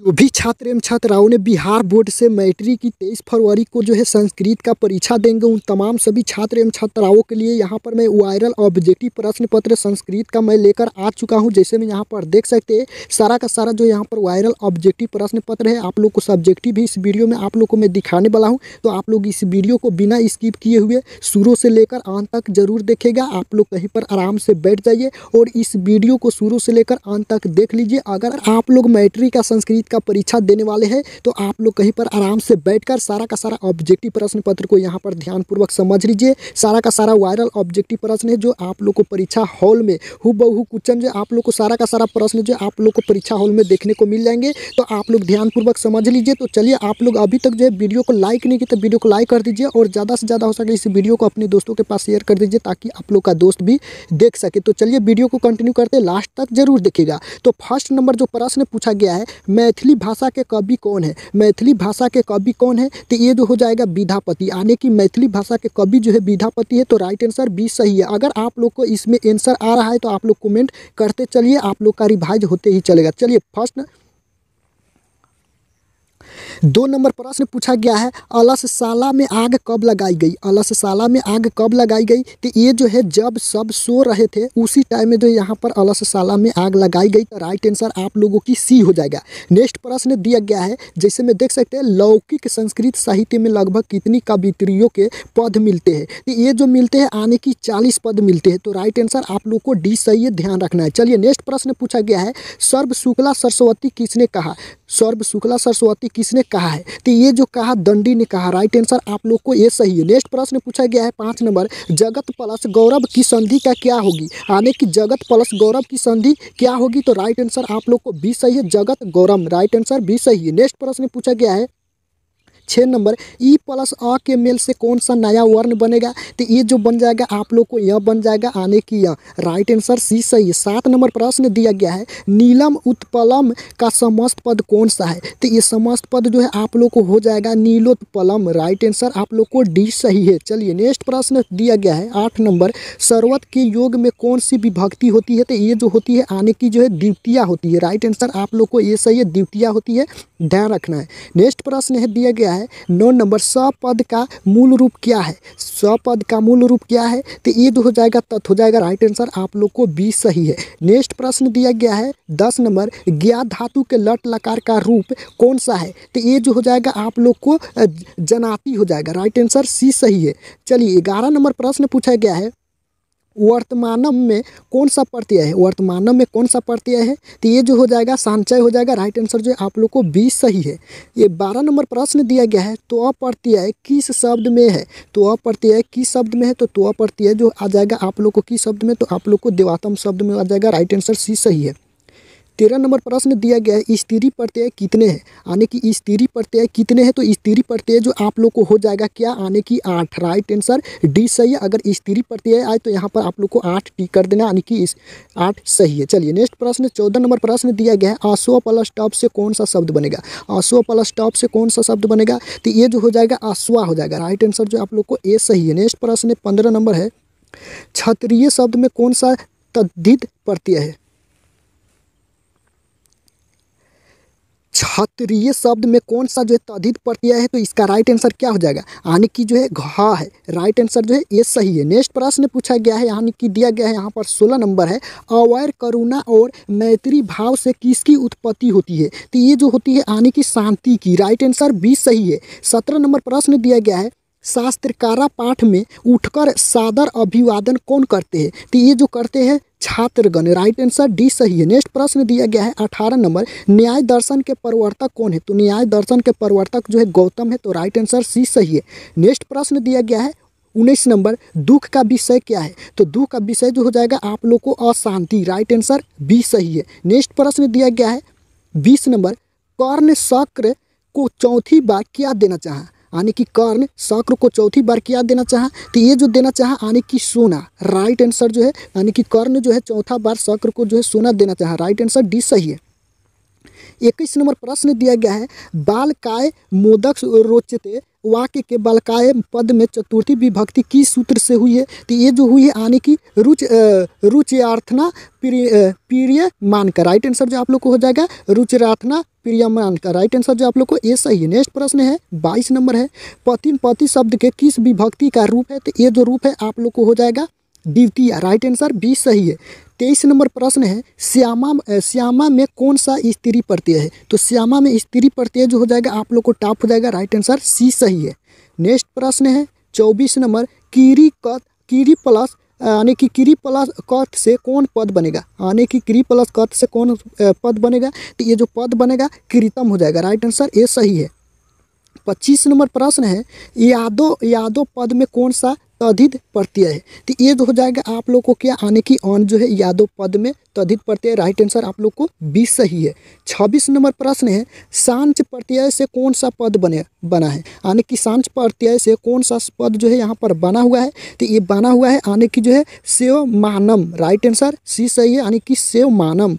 जो भी छात्र एवं छात्राओं ने बिहार बोर्ड से मैट्रिक की तेईस फरवरी को जो है संस्कृत का परीक्षा देंगे उन तमाम सभी छात्र एवं छात्राओं के लिए यहाँ पर मैं वायरल ऑब्जेक्टिव प्रश्न पत्र संस्कृत का मैं लेकर आ चुका हूँ जैसे मैं यहाँ पर देख सकते हैं सारा का सारा जो यहाँ पर वायरल ऑब्जेक्टिव प्रश्न पत्र है आप लोग को सब्जेक्टिव भी इस वीडियो में आप लोग को मैं दिखाने वाला हूँ तो आप लोग इस वीडियो को बिना स्किप किए हुए शुरू से लेकर अंत तक जरूर देखेगा आप लोग कहीं पर आराम से बैठ जाइए और इस वीडियो को शुरू से लेकर अंत तक देख लीजिए अगर आप लोग मैट्रिक का संस्कृत गणित का परीक्षा देने वाले हैं तो आप लोग कहीं पर आराम से बैठकर सारा का सारा ऑब्जेक्टिव प्रश्न पत्र को यहाँ पर ध्यानपूर्वक समझ लीजिए सारा का सारा वायरल ऑब्जेक्टिव प्रश्न है जो आप लोग को परीक्षा हॉल में हु बहु क्वेश्चन जो आप लोग को सारा का सारा प्रश्न जो आप लोग को परीक्षा हॉल में देखने को मिल जाएंगे तो आप लोग ध्यानपूर्वक समझ लीजिए तो चलिए आप लोग अभी तक जो है वीडियो को लाइक नहीं किया तो वीडियो को लाइक कर दीजिए और ज़्यादा से ज़्यादा हो सके इस वीडियो को अपने दोस्तों के पास शेयर कर दीजिए ताकि आप लोग का दोस्त भी देख सके तो चलिए वीडियो को कंटिन्यू करते लास्ट तक जरूर देखिएगा तो फर्स्ट नंबर जो प्रश्न पूछा गया है मैं मैथिली भाषा के कवि कौन है मैथिली भाषा के कवि कौन है तो ये जो हो जाएगा विधापति यानी कि मैथिली भाषा के कवि जो है विधापति है तो राइट आंसर बी सही है अगर आप लोग को इसमें आंसर आ रहा है तो आप लोग कमेंट करते चलिए आप लोग का रिभाज होते ही चलेगा चलिए फर्स्ट दो नंबर प्रश्न पूछा गया है अलसशाला में आग कब लगाई गई अलसशाला में आग कब लगाई गई तो ये जो है जब सब सो रहे थे उसी टाइम में जो यहाँ पर अलसशाला में आग लगाई गई तो राइट आंसर आप लोगों की सी हो जाएगा नेक्स्ट प्रश्न दिया गया है जैसे में देख सकते हैं लौकिक संस्कृत साहित्य में लगभग कितनी कवित्रियों के पद मिलते हैं तो ये जो मिलते हैं आने की चालीस पद मिलते हैं तो राइट आंसर आप लोग को डी सही ध्यान रखना है चलिए नेक्स्ट प्रश्न पूछा गया है सर्व शुक्ला सरस्वती किसने कहा सर्व शुक्ला सरस्वती किसने कहा है तो ये जो कहा दंडी ने कहा राइट आंसर आप लोग को ये सही है नेक्स्ट प्रश्न पूछा गया है पाँच नंबर जगत प्लस गौरव की संधि का क्या होगी यानी कि जगत प्लस गौरव की संधि क्या होगी तो राइट आंसर आप लोग को बी सही है जगत गौरव राइट आंसर बी सही है नेक्स्ट प्रश्न पूछा गया है छः नंबर ई प्लस अ के मेल से कौन सा नया वर्ण बनेगा तो ये जो बन जाएगा आप लोग को यह बन जाएगा आने की यह राइट आंसर सी सही है सात नंबर प्रश्न दिया गया है नीलम उत्पलम का समस्त पद कौन सा है तो ये समस्त पद जो है आप लोग को हो जाएगा नीलोत्पलम राइट आंसर आप लोग को डी सही है चलिए नेक्स्ट प्रश्न दिया गया है आठ नंबर सर्वत के योग में कौन सी विभक्ति होती है तो ये जो होती है आने की जो है द्वितीय होती है राइट आंसर आप लोग को ये सही है द्वितीय होती है ध्यान रखना है नेक्स्ट प्रश्न है दिया गया है नौ नंबर सपद का मूल रूप क्या है सपद का मूल रूप क्या है तो ये हो जाएगा तत् हो जाएगा राइट आंसर आप लोग को बी सही है नेक्स्ट प्रश्न दिया गया है दस नंबर ज्ञा धातु के लट लकार का रूप कौन सा है तो ये जो हो जाएगा आप लोग को जनाती हो जाएगा राइट आंसर सी सही है चलिए ग्यारह नंबर प्रश्न पूछा गया है वर्तमानम में कौन सा प्रत्यय है वर्तमानम में कौन सा प्रत्यय है तो ये जो हो जाएगा संचय हो जाएगा राइट आंसर जो है आप लोग को बी सही है ये बारह नंबर प्रश्न दिया गया है तो अप्रत्यय किस शब्द में है तो अप्रत्यय किस शब्द में है तो तो अप्रत्यय जो आ जाएगा आप लोग को किस शब्द में तो आप लोग को देवातम शब्द में आ जाएगा राइट आंसर सी सही है तेरह नंबर प्रश्न दिया गया है स्त्री प्रत्यय कितने हैं आने की स्त्री प्रत्यय कितने हैं तो स्त्री प्रत्यय जो आप लोग को हो जाएगा क्या आने की आठ राइट आंसर डी सही है अगर स्त्री प्रत्यय आए तो यहाँ पर आप लोग को आठ टी कर देना यानी कि आठ सही है चलिए नेक्स्ट प्रश्न चौदह नंबर प्रश्न दिया गया है आशो प्लस टॉप से कौन सा शब्द बनेगा आशो प्लस टॉप से कौन सा शब्द बनेगा तो ये जो हो जाएगा आशुआ हो जाएगा राइट आंसर जो आप लोग को ए सही है नेक्स्ट प्रश्न पंद्रह नंबर है क्षत्रिय शब्द में कौन सा तद्धित प्रत्यय है क्षत्रिय शब्द में कौन सा जो है तदित प्रत्यय है तो इसका राइट आंसर क्या हो जाएगा यानी कि जो है घा है राइट आंसर जो है ये सही है नेक्स्ट प्रश्न पूछा गया है यानी कि दिया गया है यहाँ पर सोलह नंबर है अवैर करुणा और मैत्री भाव से किसकी उत्पत्ति होती है तो ये जो होती है यानी कि शांति की राइट आंसर बी सही है सत्रह नंबर प्रश्न दिया गया है शास्त्रकारा पाठ में उठकर सादर अभिवादन कौन करते हैं तो ये जो करते हैं छात्रगण राइट आंसर डी सही है नेक्स्ट प्रश्न दिया गया है अठारह नंबर न्याय दर्शन के प्रवर्तक कौन है तो न्याय दर्शन के प्रवर्तक जो है गौतम है तो राइट आंसर सी सही है नेक्स्ट प्रश्न दिया गया है उन्नीस नंबर दुख का विषय क्या है तो दुख का विषय जो हो जाएगा आप लोग को अशांति राइट आंसर बी सही है नेक्स्ट प्रश्न दिया गया है बीस नंबर कर्ण शक्र को चौथी बार क्या देना चाहा आने की कर्ण शक्र को चौथी बार क्या देना चाहा तो ये जो देना चाहा यानी की सोना राइट आंसर जो है यानी कि कर्ण जो है चौथा बार शक्र को जो है सोना देना चाहा राइट आंसर डी सही है इक्कीस नंबर प्रश्न दिया गया है बाल काय मोदक रोचते वाक्य के बलकाय पद में चतुर्थी विभक्ति किस सूत्र से हुई है तो ये जो हुई है आने की रुच रुचिर्थना प्रिय मानकर राइट आंसर जो आप लोग को हो जाएगा रुचिर्थना प्रिय का राइट आंसर जो आप लोग को ये सही है नेक्स्ट प्रश्न है बाईस नंबर है पतिम पति शब्द के किस विभक्ति का रूप है तो ये जो रूप है आप लोग को हो जाएगा द्वितीय राइट आंसर बी सही है तेईस नंबर प्रश्न है श्यामा श्यामा में कौन सा स्त्री प्रत्यय है तो श्यामा में स्त्री प्रत्यय जो हो जाएगा आप लोग को टॉप हो जाएगा राइट आंसर सी सही है नेक्स्ट प्रश्न है चौबीस नंबर कीरी कथ कीरी प्लस यानी कि क्री प्लस कथ से कौन पद बनेगा यानी कि क्री प्लस कथ से कौन पद बनेगा तो ये जो पद बनेगा कृतम हो जाएगा राइट आंसर ये सही है पच्चीस नंबर प्रश्न है यादव यादव पद में कौन सा तदित प्रत्यय है तो ये जो हो जाएगा आप लोग को क्या आने की अन जो है यादव पद में तदित प्रत्यय राइट आंसर आप लोग को बीस सही है छब्बीस नंबर प्रश्न है सांच प्रत्यय से कौन सा पद बने बना है आने की सांच प्रत्यय से कौन सा पद जो है यहाँ पर बना हुआ है तो ये बना हुआ है आने की जो है सेव मानम राइट आंसर सी सही है यानी कि सेव मानम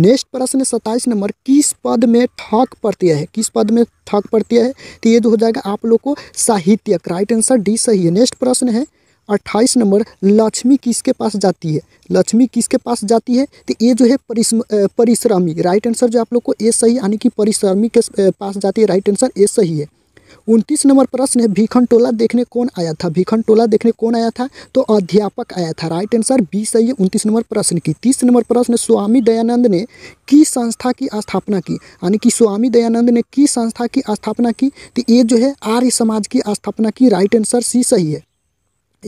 नेक्स्ट प्रश्न सत्ताईस नंबर किस पद में ठक प्रत्यय है किस पद में ठक प्रत्यय है तो ये जो हो जाएगा आप लोग को साहित्य राइट आंसर डी सही है नेक्स्ट प्रश्न है अट्ठाईस नंबर लक्ष्मी किसके पास जाती है लक्ष्मी किसके पास जाती है तो ये जो है परिश्रमी राइट आंसर जो आप लोग को ए सही यानी कि परिश्रमी के पास जाती है राइट आंसर ए सही है उनतीस नंबर प्रश्न है भीखन टोला देखने कौन आया था भीखन टोला देखने कौन आया था तो अध्यापक आया था राइट आंसर बी सही है उनतीस नंबर प्रश्न की तीस नंबर प्रश्न स्वामी दयानंद ने किस संस्था की स्थापना की यानी कि स्वामी दयानंद ने किस संस्था की स्थापना की तो ये जो है आर्य समाज की स्थापना की राइट आंसर सी सही है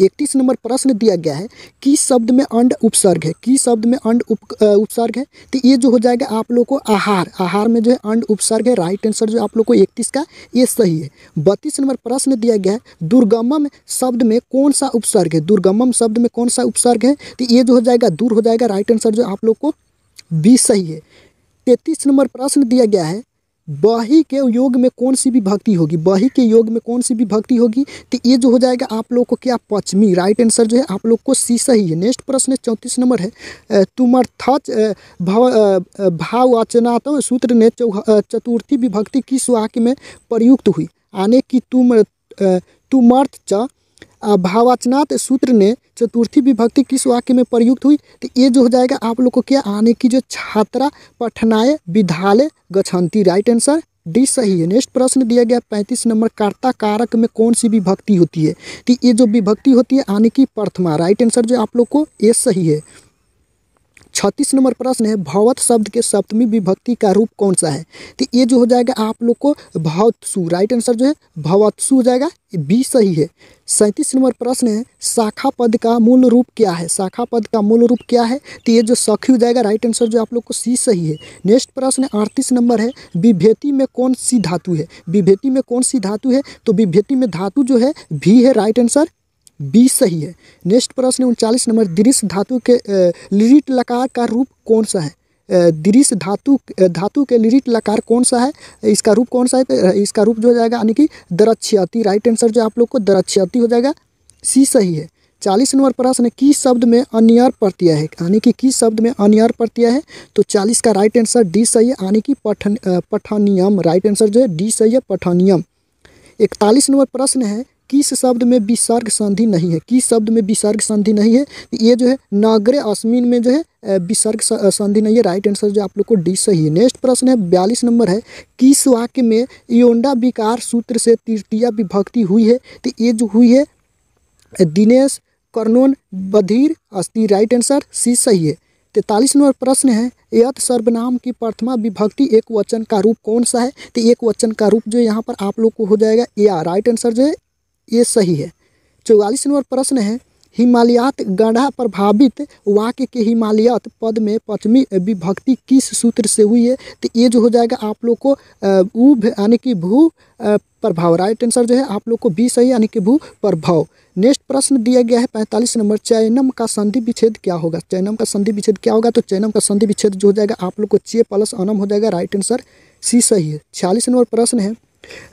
इकतीस नंबर प्रश्न दिया गया है कि शब्द में अंड उपसर्ग है कि शब्द में अंड उप उपसर्ग है तो ये जो हो जाएगा आप लोग को आहार आहार में जो है अंड उपसर्ग है राइट आंसर जो आप लोग को इकतीस का ये सही है बत्तीस नंबर प्रश्न दिया गया है दुर्गमम शब्द में कौन सा उपसर्ग है दुर्गमम शब्द में कौन सा उपसर्ग है तो ये जो हो जाएगा दूर हो जाएगा राइट आंसर जो आप लोग को बी सही है तैतीस नंबर प्रश्न दिया गया है बाही के योग में कौन सी भी भक्ति होगी बाही के योग में कौन सी भी भक्ति होगी तो ये जो हो जाएगा आप लोग को क्या पचमी राइट आंसर जो है आप लोग को सी सही है नेक्स्ट प्रश्न है चौंतीस नंबर है तुमर थच भाव भावाचनात सूत्र ने चतुर्थी विभक्ति किस वाक्य में प्रयुक्त हुई आने की तुम तुमर्थ च भावाचनात् सूत्र ने चतुर्थी विभक्ति किस वाक्य में प्रयुक्त हुई तो ये जो हो जाएगा आप लोग को क्या आने की जो छात्रा पठनाए विधालय गछंती राइट आंसर डी सही है नेक्स्ट प्रश्न दिया गया पैंतीस नंबर कर्ता कारक में कौन सी विभक्ति होती है तो ये जो विभक्ति होती है आने की प्रथमा राइट आंसर जो आप लोग को ये सही है छत्तीस नंबर प्रश्न है भवत शब्द के सप्तमी विभक्ति का रूप कौन सा है तो ये जो हो जाएगा आप लोग को भवत्सु राइट आंसर जो है भवत्सु हो जाएगा बी सही है सैंतीस नंबर प्रश्न है शाखा पद का मूल रूप क्या है शाखा पद का मूल रूप क्या है तो ये जो सखी हो जाएगा राइट आंसर जो आप लोग को सी सही है नेक्स्ट प्रश्न अड़तीस नंबर है विभेति में कौन सी धातु है विभेति में कौन सी धातु है तो विभेति में धातु जो है भी है राइट आंसर बी सही है नेक्स्ट प्रश्न उनचालीस नंबर दृश्य धातु के लिरिट लकार का रूप कौन सा है दृश्य धातु धातु के लिरिट लकार कौन सा है इसका रूप कौन सा है इसका रूप जो हो जाएगा यानी कि दरक्षति राइट आंसर जो आप लोग को दरक्षति हो जाएगा सी सही है चालीस नंबर प्रश्न किस शब्द में अनियर प्रत्यय है यानी कि किस शब्द में अनियर प्रत्यय है तो चालीस का राइट आंसर डी सही है यानी कि पठन पठनियम राइट आंसर जो है डी सही है पठनियम इकतालीस नंबर प्रश्न है किस शब्द में विसर्ग संधि नहीं है किस शब्द में विसर्ग संधि नहीं है ये जो है नागरे अस्मिन में जो है विसर्ग संधि नहीं है राइट आंसर जो आप लोग को डी सही है नेक्स्ट प्रश्न है बयालीस नंबर है किस वाक्य में योंडा विकार सूत्र से तृतीय विभक्ति हुई है तो ये जो हुई है दिनेश कर्नोन बधिर अस्थि राइट आंसर सी सही है तैतालीस नंबर प्रश्न है यथ सर्वनाम की प्रथमा विभक्ति एक वचन का रूप कौन सा है तो एक वचन का रूप जो यहाँ पर आप लोग को हो जाएगा या राइट आंसर जो है ये सही है चौवालीस नंबर प्रश्न है हिमालयात गढ़ा प्रभावित वाक्य के हिमालयात पद में पश्चिमी विभक्ति किस सूत्र से हुई है तो ये जो हो जाएगा आप लोग को ऊ यानी कि भू प्रभाव राइट आंसर जो है आप लोग को बी सही यानी कि भू प्रभाव नेक्स्ट प्रश्न दिया गया है पैंतालीस नंबर चैनम का संधि विच्छेद क्या होगा चैनम का संधि विच्छेद क्या होगा तो चैनम का संधि विच्छेद जो हो जाएगा आप लोग को चे प्लस अनम हो जाएगा राइट आंसर सी सही है छियालीस नंबर प्रश्न है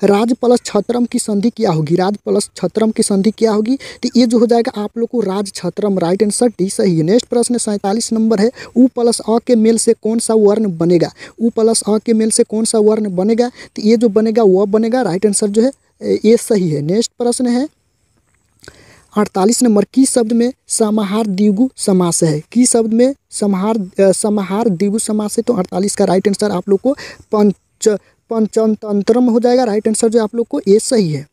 राज प्लस छत्रम की संधि क्या होगी राज प्लस छत्रम की संधि क्या होगी तो ये जो हो जाएगा आप लोग को राज छत्रम राइट आंसर डी सही है नेक्स्ट प्रश्न सैंतालीस नंबर है ऊ प्लस अ के मेल से कौन सा वर्ण बनेगा ऊ प्लस अ के मेल से कौन सा वर्ण बनेगा तो ये जो बनेगा वह बनेगा राइट आंसर जो है ये सही है नेक्स्ट प्रश्न है अड़तालीस नंबर की शब्द में समाहार दिगु समास है की शब्द में समाहार समाहार दिगु समास है तो अड़तालीस का राइट आंसर आप लोग को पंच पंचतंत्रम हो जाएगा राइट आंसर जो आप लोग को ए सही है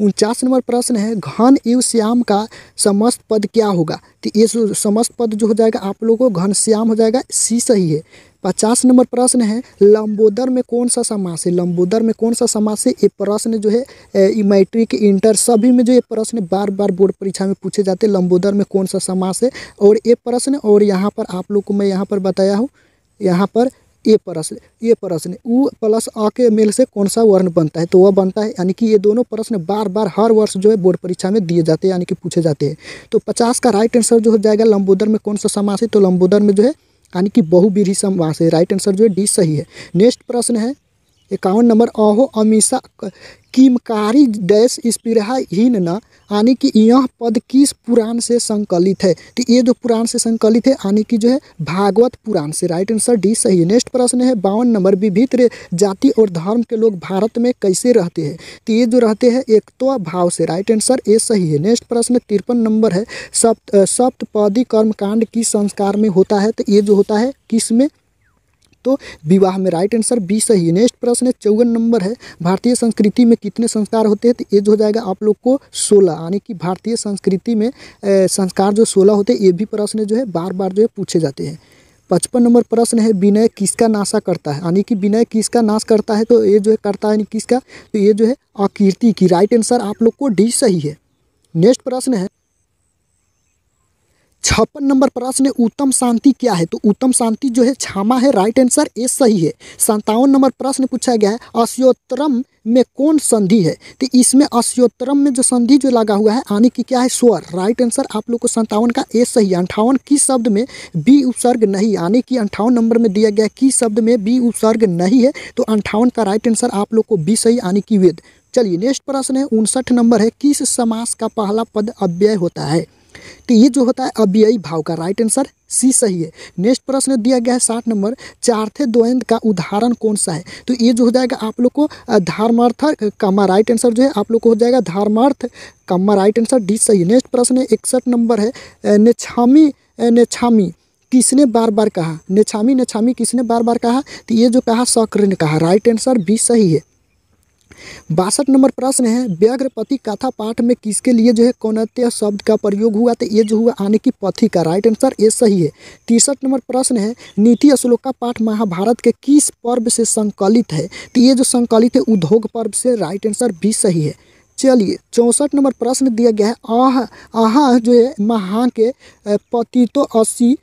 उनचास नंबर प्रश्न है घन एवं श्याम का समस्त पद क्या होगा तो ये समस्त पद जो हो जाएगा आप लोगों को घन श्याम हो जाएगा सी सही है पचास नंबर प्रश्न है लंबोदर में कौन सा समास है लंबोदर में कौन सा समास है ये प्रश्न जो है मैट्रिक इंटर सभी में जो ये प्रश्न बार बार बोर्ड परीक्षा में पूछे जाते हैं लंबोदर में कौन सा समास है और ये प्रश्न और यहाँ पर आप लोग को मैं यहाँ पर बताया हूँ यहाँ पर ए परस ए प्रश्न ऊ प्लस अ के मेल से कौन सा वर्ण बनता है तो वह बनता है यानी कि ये दोनों प्रश्न बार बार हर वर्ष जो है बोर्ड परीक्षा में दिए जाते हैं यानी कि पूछे जाते हैं तो पचास का राइट आंसर जो हो जाएगा लंबोदर में कौन सा समास है तो लंबोदर में जो है यानी कि बहुविधि समास है राइट आंसर जो है डी सही है नेक्स्ट प्रश्न है इक्यावन नंबर अहो अमीषा किमकारी डैश स्पृहा हीन न यानी कि यह पद किस पुराण से संकलित है तो ये जो पुराण से संकलित है यानी कि जो है भागवत पुराण से राइट आंसर डी सही है नेक्स्ट प्रश्न है बावन नंबर विभिन्न जाति और धर्म के लोग भारत में कैसे रहते हैं तो ये जो रहते हैं एक तो भाव से राइट आंसर ए सही है नेक्स्ट प्रश्न तिरपन नंबर है सप्त सप्तपदी कर्मकांड किस संस्कार में होता है तो ये जो होता है किस में दोस्तों विवाह में राइट आंसर बी सही नेक्स्ट प्रश्न है चौवन नंबर है भारतीय संस्कृति में कितने संस्कार होते हैं तो एज हो जाएगा आप लोग को सोलह यानी कि भारतीय संस्कृति में संस्कार जो सोलह होते हैं ये भी प्रश्न जो है बार बार जो है पूछे जाते हैं पचपन नंबर प्रश्न है विनय किसका नाशा करता है यानी कि विनय किसका नाश करता है तो ये जो है करता है किसका तो ये जो है अकीर्ति की राइट आंसर आप लोग को डी सही है नेक्स्ट प्रश्न है छप्पन नंबर प्रश्न है उत्तम शांति क्या है तो उत्तम शांति जो है क्षमा है राइट आंसर ए सही है सत्तावन नंबर प्रश्न पूछा गया है अश्योत्तरम में कौन संधि है तो इसमें अश्योत्तरम में जो संधि जो लगा हुआ है यानी कि क्या है स्वर राइट आंसर आप लोग को संतावन का ए सही है अंठावन की शब्द में बी उपसर्ग नहीं यानी कि अंठावन नंबर में दिया गया की शब्द में बी उपसर्ग नहीं है तो अंठावन का राइट आंसर आप लोग को बी सही यानी कि वेद चलिए नेक्स्ट प्रश्न है उनसठ नंबर है किस समास का पहला पद अव्यय होता है तो ये जो होता है अव्ययी भाव का राइट आंसर सी सही है नेक्स्ट प्रश्न दिया गया है साठ नंबर चार्थे द्वंद का उदाहरण कौन सा है तो ये जो हो जाएगा आप लोग को धर्मार्थ कमा राइट आंसर जो है आप लोग को हो जाएगा धर्मार्थ कमा राइट आंसर डी सही है नेक्स्ट प्रश्न इकसठ नंबर है नेछामी नेछामी किसने बार बार कहा नेछामी नेछामी किसने बार बार कहा तो ये जो कहा सक्र ने कहा राइट आंसर बी सही है बासठ नंबर प्रश्न है व्याघ्रपति कथा पाठ में किसके लिए जो है कौनत्य शब्द का प्रयोग हुआ तो ये जो हुआ आने की पथी का राइट आंसर ये सही है तिरसठ नंबर प्रश्न है नीति श्लोक का पाठ महाभारत के किस पर्व से संकलित है तो ये जो संकलित है उद्योग पर्व से राइट आंसर भी सही है चलिए चौंसठ नंबर प्रश्न दिया गया है आह आह जो है महा के पति तो अस्सी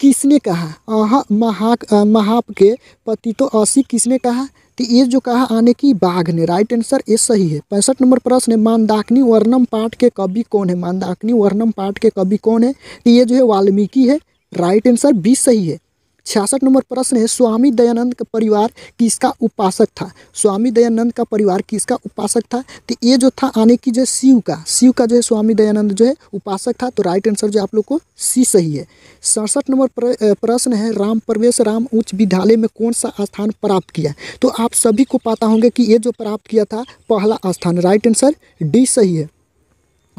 किसने कहा आह महा महाप के पति तो अस्सी किसने कहा कि ये जो कहा आने की बाघ ने राइट आंसर ये सही है पैंसठ नंबर प्रश्न है मानदाकनी वर्णम पाठ के कवि कौन है मानदाकनी वर्णम पाठ के कवि कौन है तो ये जो है वाल्मीकि है राइट आंसर बी सही है छियासठ नंबर प्रश्न है स्वामी दयानंद का परिवार किसका उपासक था स्वामी दयानंद का परिवार किसका उपासक था तो ये जो था आने की जो शिव का शिव का जो है स्वामी दयानंद जो है उपासक था तो राइट आंसर जो आप लोग को सी सही है सड़सठ नंबर प्रश्न है राम प्रवेश राम उच्च विद्यालय में कौन सा स्थान प्राप्त किया तो आप सभी को पता होंगे कि ये जो प्राप्त किया था पहला स्थान राइट आंसर डी सही है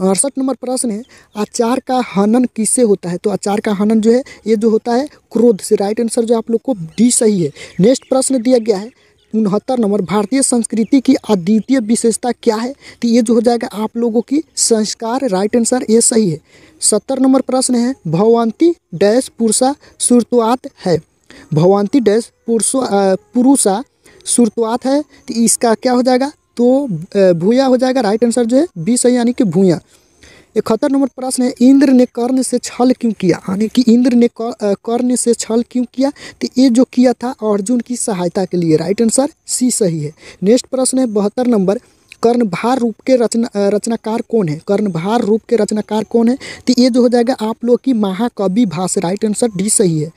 अड़सठ नंबर प्रश्न है आचार का हनन किससे होता है तो आचार का हनन जो है ये जो होता है क्रोध से राइट आंसर जो आप लोग को डी सही है नेक्स्ट प्रश्न दिया गया है उनहत्तर नंबर भारतीय संस्कृति की अद्वितीय विशेषता क्या है तो ये जो हो जाएगा आप लोगों की संस्कार राइट आंसर ये सही है सत्तर नंबर प्रश्न है भगवंती डैश पुरुषा सुरतुआत है भगवंती डैश पुरुषा पुरुषा सुरतुआत है तो इसका क्या हो जाएगा तो भूया हो जाएगा राइट आंसर जो है बी सही यानी कि भूया इकहत्तर नंबर प्रश्न है इंद्र ने कर्ण से छल क्यों किया यानी कि इंद्र ने कर्ण से छल क्यों किया तो ये जो किया था अर्जुन की सहायता के लिए राइट आंसर सी सही है नेक्स्ट प्रश्न है बहत्तर नंबर कर्णभार रूप के रचना रचनाकार कौन है कर्णभार रूप के रचनाकार कौन है तो ये जो हो जाएगा आप लोग की महाकवि भाष राइट आंसर डी सही है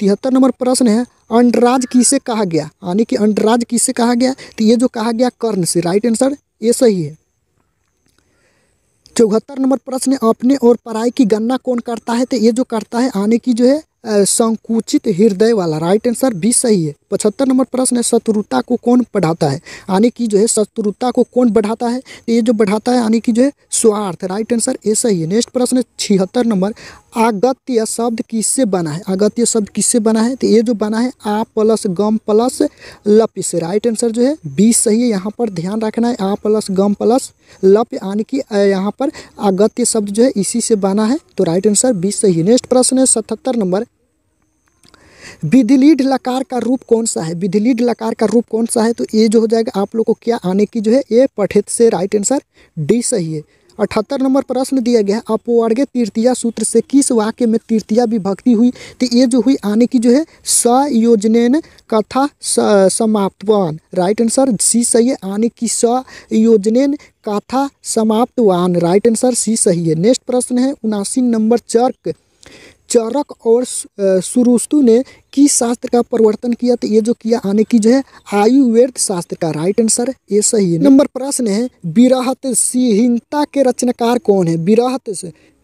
तिहत्तर नंबर प्रश्न है अंडराज किसे कहा गया यानी कि अंडराज किसे कहा गया तो ये जो कहा गया कर्ण से राइट आंसर ये सही है चौहत्तर नंबर प्रश्न अपने और पराई की गणना कौन करता है तो ये जो करता है आने की जो है संकुचित हृदय वाला राइट आंसर भी सही है पचहत्तर नंबर प्रश्न है शत्रुता को कौन बढ़ाता है यानी कि जो है शत्रुता को कौन बढ़ाता है तो ये जो बढ़ाता है यानी कि जो है स्वार्थ राइट आंसर ये सही है नेक्स्ट प्रश्न है छिहत्तर नंबर आगत्य शब्द किससे बना है आगत्य शब्द किससे बना है तो ये जो बना है आ प्लस गम प्लस लप से राइट आंसर जो है बी सही है यहाँ पर ध्यान रखना है आ प्लस गम प्लस लप यानी कि यहाँ पर आगत्य शब्द जो है इसी से बना है तो राइट आंसर बी सही है नेक्स्ट प्रश्न है सतहत्तर नंबर विधिलीड लकार का रूप कौन सा है विधिलीड लकार का रूप कौन सा है तो ये जो हो जाएगा आप लोग को क्या आने की जो है ये पठित से राइट आंसर डी सही है अठहत्तर नंबर प्रश्न दिया गया है अपवर्गे तृतीया सूत्र से किस वाक्य में तृतीया विभक्ति हुई तो ये जो हुई आने की जो है सयोजन कथा समाप्तवान राइट आंसर सी सही है आने की सयोजन कथा समाप्तवान राइट आंसर सी सही है नेक्स्ट प्रश्न है उनासी नंबर चर्क चरक और सुरुस्तु ने किस शास्त्र का परिवर्तन किया तो ये जो किया आने की जो है आयुर्वेद शास्त्र का राइट आंसर ये सही है नंबर प्रश्न है विरहत सिंहता के रचनाकार कौन है विरहत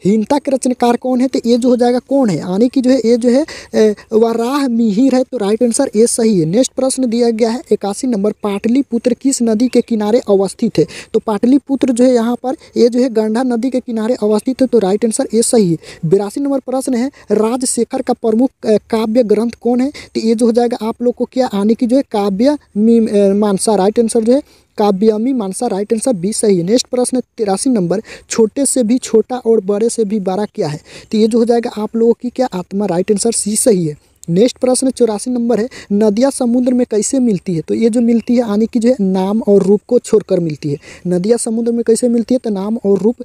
हीनता के रचनाकार कौन है तो ये जो हो जाएगा कौन है यानी कि जो है ये जो है वराह मिहिर है तो राइट आंसर ए सही है नेक्स्ट प्रश्न दिया गया है इक्यासी नंबर पाटलिपुत्र किस नदी के किनारे अवस्थित है तो पाटलिपुत्र जो है यहाँ पर ये जो है गंडा नदी के किनारे अवस्थित है तो राइट आंसर ए सही है बिरासी नंबर प्रश्न है राजशेखर का प्रमुख काव्य ग्रंथ कौन है तो ये जो हो जाएगा आप लोग को क्या यानी कि जो है काव्य मानसा राइट आंसर जो है काव्यामी मानसा राइट आंसर बी सही है नेक्स्ट प्रश्न है तिरासी नंबर छोटे से भी छोटा और बड़े से भी बड़ा क्या है तो ये जो हो जाएगा आप लोगों की क्या आत्मा राइट आंसर सी सही है नेक्स्ट प्रश्न चौरासी नंबर है नदियाँ समुद्र में कैसे मिलती है तो ये जो मिलती है यानी कि जो है नाम और रूप को छोड़कर मिलती है नदियाँ समुद्र में कैसे मिलती है तो नाम और रूप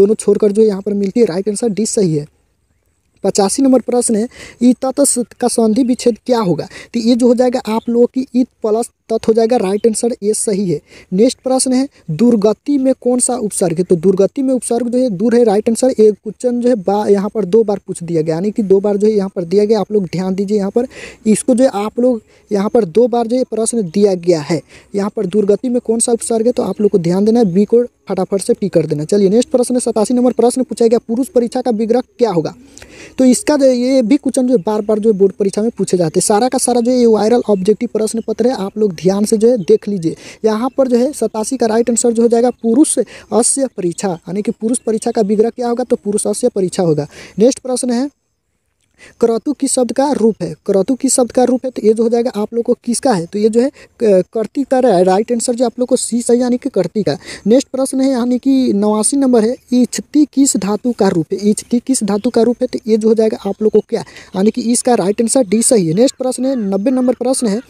दोनों छोड़कर जो यहाँ पर मिलती है राइट आंसर डी सही है पचासी नंबर प्रश्न है ई तत् का संधि विच्छेद क्या होगा तो ये जो हो जाएगा आप लोगों की ईत प्लस तत् हो जाएगा राइट आंसर ये सही है नेक्स्ट प्रश्न है दुर्गति में कौन सा उपसर्ग है तो दुर्गति में उपसर्ग जो है दूर है राइट आंसर ये क्वेश्चन जो है बा यहाँ पर दो बार पूछ दिया गया यानी कि दो बार जो है यहाँ पर दिया गया आप लोग ध्यान दीजिए यहाँ पर इसको जो है आप लोग यहाँ पर दो बार जो है प्रश्न दिया गया है यहाँ पर दुर्गति में कौन सा उपसर्ग है तो आप लोग को ध्यान देना है बी को फटाफट से टी कर देना चलिए नेक्स्ट प्रश्न है सतासी नंबर प्रश्न पूछा गया पुरुष परीक्षा का विग्रह क्या होगा तो इसका जो ये भी क्वेश्चन जो है बार बार जो बोर्ड परीक्षा में पूछे जाते हैं सारा का सारा जो ये वायरल ऑब्जेक्टिव प्रश्न पत्र है आप लोग ध्यान से जो है देख लीजिए यहाँ पर जो है सतासी का राइट आंसर जो हो जाएगा पुरुष अस्य परीक्षा यानी कि पुरुष परीक्षा का विग्रह क्या होगा तो पुरुष अस्य परीक्षा होगा नेक्स्ट प्रश्न है करतु किस शब्द का रूप है क्रतु किस शब्द का रूप है तो ये जो हो जाएगा आप लोग को किसका है तो ये जो है कर्ती का राइट आंसर जो आप लोग को सी सही यानी कि करती का नेक्स्ट प्रश्न है यानी कि नवासी नंबर है इच्छती किस धातु का रूप है इच्छती किस धातु का रूप है तो ये जो हो जाएगा आप लोग को क्या यानी कि इसका राइट आंसर डी सही है नेक्स्ट प्रश्न है नब्बे नंबर प्रश्न है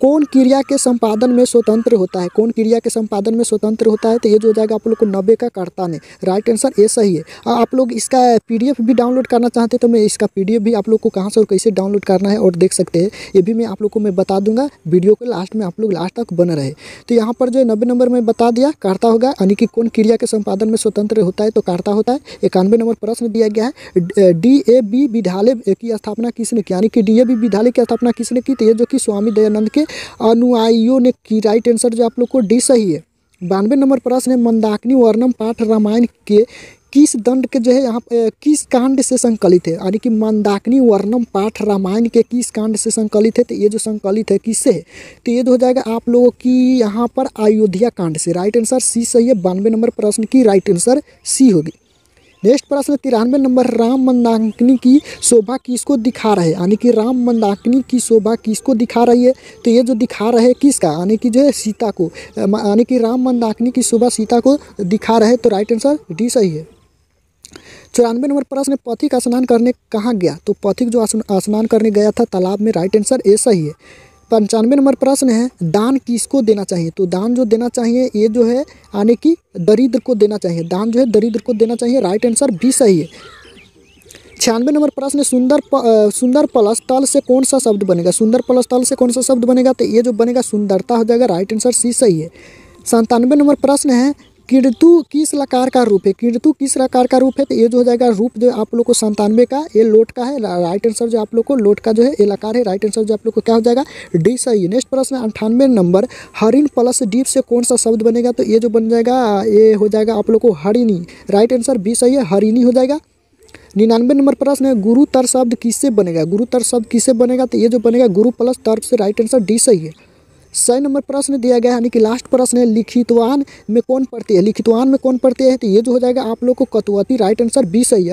कौन क्रिया के संपादन में स्वतंत्र होता है कौन क्रिया के संपादन में स्वतंत्र होता है तो ये जो हो जाएगा आप लोग को नब्बे का करता नहीं राइट आंसर ये सही है और आप लोग इसका पीडीएफ भी डाउनलोड करना चाहते हैं तो मैं इसका पीडीएफ भी आप लोग को कहाँ से और कैसे डाउनलोड करना है और देख सकते हैं ये भी मैं आप लोग को मैं बता दूंगा वीडियो के लास्ट में आप लोग लास्ट तक बने रहे तो यहाँ पर जो है नब्बे नंबर में बता दिया कर्ता होगा यानी कि कौन क्रिया के संपादन में स्वतंत्र होता है तो कर्ता होता है इक्यानवे नंबर प्रश्न दिया गया है डी ए बी विद्यालय की स्थापना किसने की यानी कि डी ए बी विद्यालय की स्थापना किसने की तो ये जो कि स्वामी दयानंद के अनुयायियों ने की राइट आंसर जो आप लोग को डी सही है बानवे नंबर प्रश्न है मंदाकिनी वर्णम पाठ रामायण के किस दंड के जो है यहाँ किस कांड से संकलित है यानी कि मंदाकिनी वर्णम पाठ रामायण के किस कांड से संकलित है तो ये जो संकलित है किससे है तो ये जो हो जाएगा आप लोगों की यहाँ पर अयोध्या कांड से राइट आंसर सी सही है बानवे नंबर प्रश्न की राइट आंसर सी होगी नेक्स्ट प्रश्न तिरानवे नंबर राम मंदाकिनी की शोभा किसको दिखा रहे यानी कि राम मंदाकिनी की शोभा किसको दिखा रही है तो ये जो दिखा रहे किसका यानी कि जो है सीता को यानी कि राम मंदाकिनी की शोभा सीता को दिखा रहे तो राइट आंसर डी सही है चौरानवे नंबर प्रश्न पथिक स्नान करने कहाँ गया तो पथिक जो स्नान करने गया था तालाब में राइट आंसर ए सही है पंचानवे नंबर प्रश्न है दान किसको देना चाहिए तो दान जो देना चाहिए ये जो है यानी कि दरिद्र को देना चाहिए दान जो है दरिद्र को देना चाहिए राइट आंसर भी सही है छियानवे नंबर प्रश्न सुंदर प, सुंदर प्लस तल से कौन सा शब्द बनेगा सुंदर प्लस तल से कौन सा शब्द बनेगा तो ये जो बनेगा सुंदरता हो जाएगा राइट आंसर सी सही है संतानवे नंबर प्रश्न है किंतु किस लकार का रूप है किंतु किस लकार का रूप है तो ये जो हो जाएगा रूप जो आप लोग को संतानवे का ये लोट का है राइट आंसर जो आप लोग को लोट का जो है ये लकार है राइट आंसर जो आप लोग को क्या हो जाएगा डी सही नेक्स्ट प्रश्न है अंठानवे नंबर हरिन प्लस डीप से कौन सा शब्द बनेगा तो ये जो बन जाएगा ये हो जाएगा आप लोग को हरिनी राइट आंसर बी सही है हरिनी हो जाएगा निन्यानवे नंबर प्रश्न है गुरु तर शब्द किससे बनेगा गुरु तर शब्द किससे बनेगा तो ये जो बनेगा गुरु प्लस तर्क से राइट आंसर डी सही है सही नंबर प्रश्न दिया गया यानी कि लास्ट प्रश्न है लिखितवान में कौन पढ़ती है लिखितवान में कौन पढ़ती है तो ये जो हो जाएगा आप लोग को कतुवती राइट आंसर बी सही है